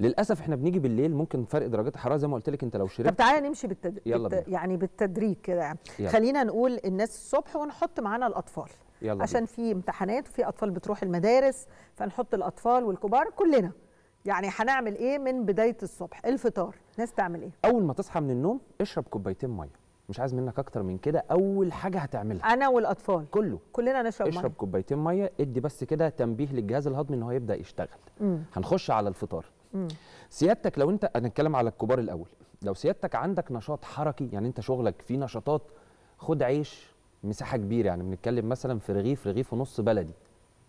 للاسف احنا بنيجي بالليل ممكن فرق درجات الحراره زي ما قلت لك انت لو شربت طب تعالى نمشي بالتد... يلا بينا. يعني بالتدريج كده يعني خلينا نقول الناس الصبح ونحط معانا الاطفال يلا عشان في امتحانات وفي اطفال بتروح المدارس فنحط الاطفال والكبار كلنا يعني هنعمل ايه من بدايه الصبح الفطار الناس تعمل ايه اول ما تصحى من النوم اشرب كوبايتين ميه مش عايز منك اكتر من كده اول حاجه هتعملها انا والاطفال كله كلنا نشرب اشرب كوبايتين ميه ادي بس كده تنبيه للجهاز الهضمي ان هو يبدا يشتغل مم. هنخش على الفطار سيادتك لو انت هنتكلم على الكبار الاول لو سيادتك عندك نشاط حركي يعني انت شغلك فيه نشاطات خد عيش مساحه كبيره يعني بنتكلم مثلا في رغيف رغيف ونص بلدي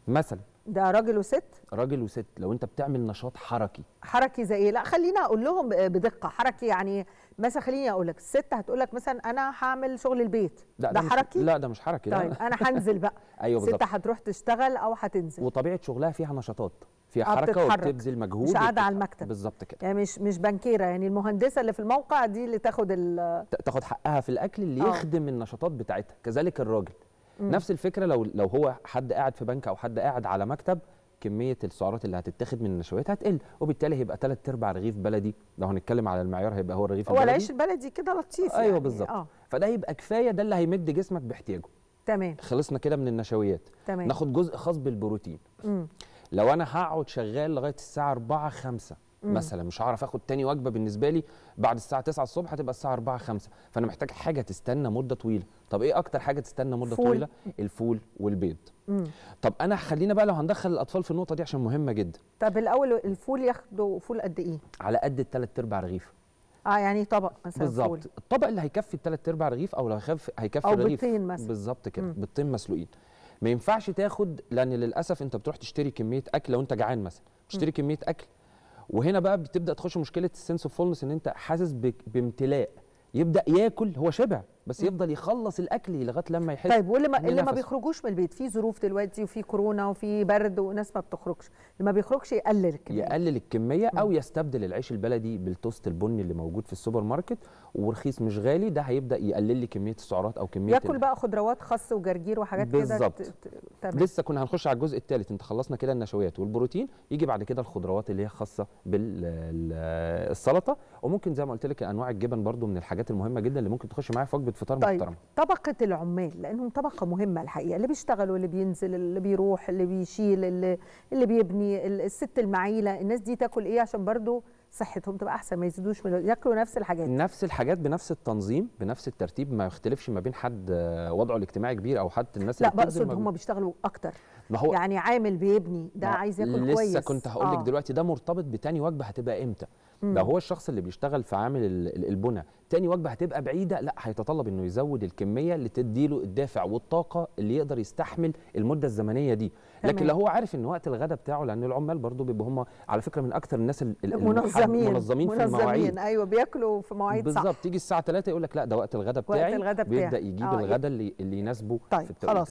مثلا ده راجل وست راجل وست لو انت بتعمل نشاط حركي حركي زي ايه لا خلينا اقول لهم بدقه حركي يعني مثلا خليني اقول لك الست هتقول لك مثلا انا هعمل شغل البيت ده, ده, ده حركي لا ده مش حركي طيب لا. انا هنزل بقى ايوه بالظبط ست هتروح تشتغل او هتنزل وطبيعه شغلها فيها نشاطات فيها حركه وبتبذل مجهود مش قاعده على المكتب بالظبط كده يعني مش مش بنكيره يعني المهندسه اللي في الموقع دي اللي تاخد ال... تاخد حقها في الاكل اللي أوه. يخدم النشاطات بتاعتها كذلك الراجل مم. نفس الفكره لو لو هو حد قاعد في بنك او حد قاعد على مكتب كميه السعرات اللي هتتاخد من النشويات هتقل وبالتالي هيبقى ثلاث ارباع رغيف بلدي لو هنتكلم على المعيار هيبقى هو الرغيف البلدي هو العيش البلدي كده لطيف آه يعني. ايوه بالظبط آه. فده يبقى كفايه ده اللي هيمد جسمك باحتياجه تمام خلصنا كده من النشويات تمام. ناخد جزء خاص بالبروتين مم. لو انا هقعد شغال لغايه الساعه 4 5 مم. مثلا مش هعرف اخد تاني وجبه بالنسبه لي بعد الساعه 9 الصبح هتبقى الساعه 4 5 فانا محتاج حاجه تستنى مده طويله طب ايه اكتر حاجه تستنى مده فول. طويله الفول والبيض مم. طب انا خلينا بقى لو هندخل الاطفال في النقطه دي عشان مهمه جدا طب الاول الفول ياخدوا فول قد ايه على قد الثلاث ارباع رغيف اه يعني طبق مثلا بالظبط الطبق اللي هيكفي الثلاث ارباع رغيف او لو هيكفي هيكفي او بيضتين مثلا بالظبط كده بيضتين مسلوقين ما ينفعش تاخد لان للاسف انت بتروح تشتري كميه اكل لو انت جعان مثلا تشتري كميه اكل وهنا بقى بتبدا تخش مشكله السنس اوف فولنس ان انت حاسس بامتلاء يبدا ياكل هو شبع بس يفضل يخلص الاكل لغايه لما يحس طيب واللي ما اللي ما بيخرجوش من البيت في ظروف دلوقتي وفي كورونا وفي برد وناس ما بتخرجش اللي ما بيخرجش يقلل الكميه يقلل الكميه او يستبدل العيش البلدي بالتوست البني اللي موجود في السوبر ماركت ورخيص مش غالي ده هيبدا يقلل لي كميه السعرات او كميه ياكل بقى خضروات خس وجرجير وحاجات كده بالظبط لسه كنا هنخش على الجزء الثالث انت خلصنا كده النشويات والبروتين يجي بعد كده الخضروات اللي هي خاصه بالسلطه وممكن زي ما قلت لك انواع الجبن برده من الحاجات المهمه جدا اللي ممكن تخش معايا في وجبه فطار طيب محترمه طبقه العمال لانهم طبقه مهمه الحقيقه اللي بيشتغلوا اللي بينزل اللي بيروح اللي بيشيل اللي, اللي بيبني الست المعيله الناس دي تاكل ايه عشان برضو صحتهم تبقى احسن ما يزيدوش من ياكلوا نفس الحاجات نفس الحاجات بنفس التنظيم بنفس الترتيب ما يختلفش ما بين حد آه، وضعه الاجتماعي كبير او حد الناس لا بقصد هم بيشتغلوا اكتر ما هو يعني عامل بيبني ده عايز ياكل لسه كويس لسه كنت هقول لك آه. دلوقتي ده مرتبط بتاني وجبه هتبقى امتى ده هو الشخص اللي بيشتغل في عامل البنى تاني وجبه هتبقى بعيده لا هيتطلب انه يزود الكميه اللي تديله الدافع والطاقه اللي يقدر يستحمل المده الزمنيه دي لكن لو هو عارف ان وقت الغداء بتاعه لان العمال برضو بيبقوا هم على فكره من اكثر الناس المنظمين منظمين في المواعيد ايوه بياكلوا في مواعيد صح بالظبط تيجي الساعه 3 يقول لك لا ده وقت الغداء بتاعي وقت الغدا بتاعي بيبدا يجيب آه، الغداء اللي, اللي يناسبه طيب في خلاص